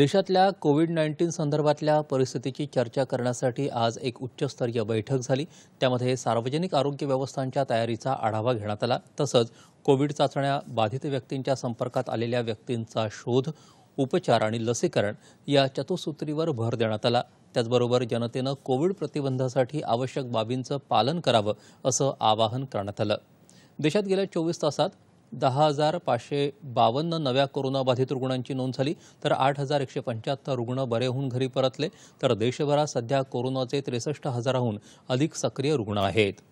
देशातल्या Covid nineteen संदर्भातल्या परिस्थितीची चर्चा करण्यासाठी आज एक उच्चस्तरीय बैठक झाली त्यामध्ये सार्वजनिक आरोग्य व्यवस्थांच्या तयारीचा आढावा घेण्यात आला तसंच कोविड चाचण्या बाधित व्यक्तींच्या संपर्कात आलेल्या व्यक्तींचा शोध उपचार आणि लसीकरण या चतुसूत्रीवर भर देण्यात आला त्याचबरोबर जनतेनं कोविड प्रतिबंधासाठी आवश्यक बाबींचं पालन करावं असं आवाहन करण्यात आलं देशात गेल्या चोवीस तासात दहा हजार पाचशे बावन्न नव्या कोरोनाबाधित रुग्णांची नोंद झाली तर आठ हजार एकशे पंच्याहत्तर रुग्ण बरे होऊन घरी परतले तर देशभरात सध्या कोरोनाचे त्रेसष्ट हजाराहून अधिक सक्रिय रुग्ण आहेत